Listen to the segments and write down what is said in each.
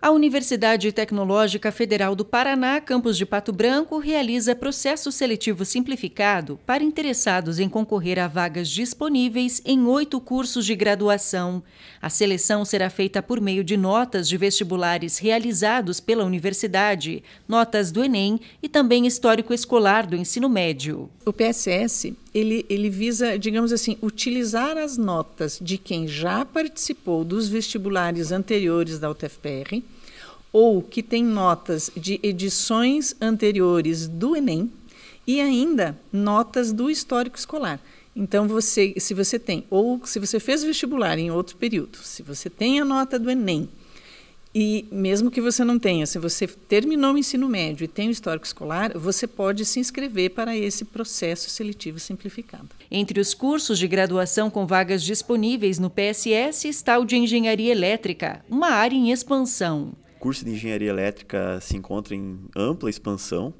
A Universidade Tecnológica Federal do Paraná, campus de Pato Branco, realiza processo seletivo simplificado para interessados em concorrer a vagas disponíveis em oito cursos de graduação. A seleção será feita por meio de notas de vestibulares realizados pela universidade, notas do Enem e também histórico escolar do ensino médio. O PSS ele, ele visa, digamos assim, utilizar as notas de quem já participou dos vestibulares anteriores da UTFPR ou que tem notas de edições anteriores do Enem e ainda notas do histórico escolar. Então, você, se você tem, ou se você fez vestibular em outro período, se você tem a nota do Enem e mesmo que você não tenha, se você terminou o ensino médio e tem o histórico escolar, você pode se inscrever para esse processo seletivo simplificado. Entre os cursos de graduação com vagas disponíveis no PSS está o de Engenharia Elétrica, uma área em expansão. O curso de Engenharia Elétrica se encontra em ampla expansão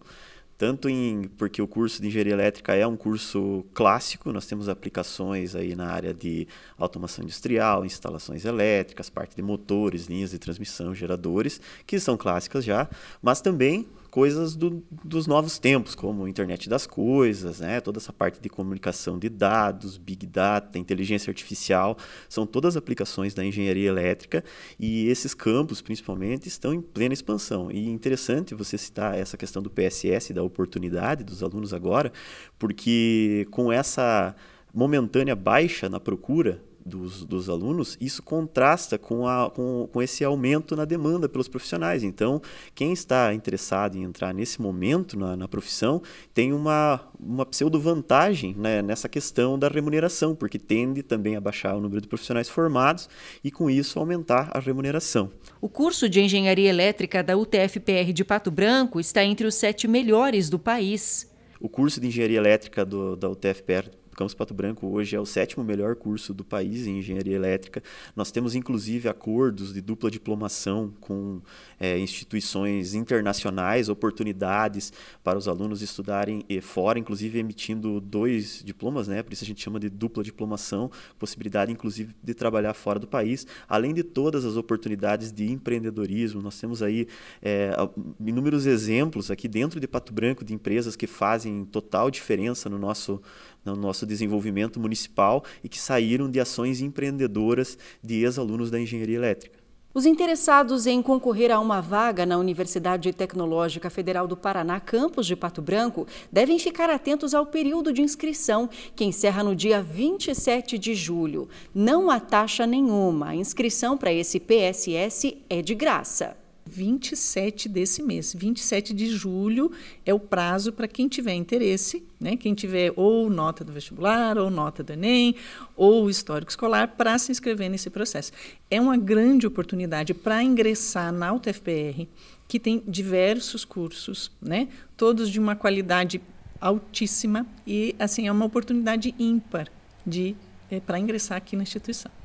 tanto em porque o curso de engenharia elétrica é um curso clássico, nós temos aplicações aí na área de automação industrial, instalações elétricas, parte de motores, linhas de transmissão, geradores, que são clássicas já, mas também coisas do, dos novos tempos, como internet das coisas, né? toda essa parte de comunicação de dados, big data, inteligência artificial, são todas aplicações da engenharia elétrica e esses campos, principalmente, estão em plena expansão. E interessante você citar essa questão do PSS, da oportunidade dos alunos agora, porque com essa momentânea baixa na procura dos, dos alunos, isso contrasta com, a, com, com esse aumento na demanda pelos profissionais. Então, quem está interessado em entrar nesse momento na, na profissão tem uma, uma pseudo-vantagem né, nessa questão da remuneração, porque tende também a baixar o número de profissionais formados e, com isso, aumentar a remuneração. O curso de Engenharia Elétrica da UTFPR de Pato Branco está entre os sete melhores do país. O curso de Engenharia Elétrica do, da UTFPR Campus Pato Branco hoje é o sétimo melhor curso do país em engenharia elétrica. Nós temos, inclusive, acordos de dupla diplomação com é, instituições internacionais, oportunidades para os alunos estudarem eh, fora, inclusive emitindo dois diplomas, né? por isso a gente chama de dupla diplomação, possibilidade, inclusive, de trabalhar fora do país, além de todas as oportunidades de empreendedorismo. Nós temos aí é, inúmeros exemplos aqui dentro de Pato Branco de empresas que fazem total diferença no nosso, no nosso desenvolvimento municipal e que saíram de ações empreendedoras de ex-alunos da engenharia elétrica. Os interessados em concorrer a uma vaga na Universidade Tecnológica Federal do Paraná, campus de Pato Branco, devem ficar atentos ao período de inscrição, que encerra no dia 27 de julho. Não há taxa nenhuma. A inscrição para esse PSS é de graça. 27 desse mês. 27 de julho é o prazo para quem tiver interesse, né? quem tiver ou nota do vestibular, ou nota do Enem, ou histórico escolar, para se inscrever nesse processo. É uma grande oportunidade para ingressar na UTFPR, que tem diversos cursos, né? todos de uma qualidade altíssima, e assim é uma oportunidade ímpar de é, eh, para ingressar aqui na instituição.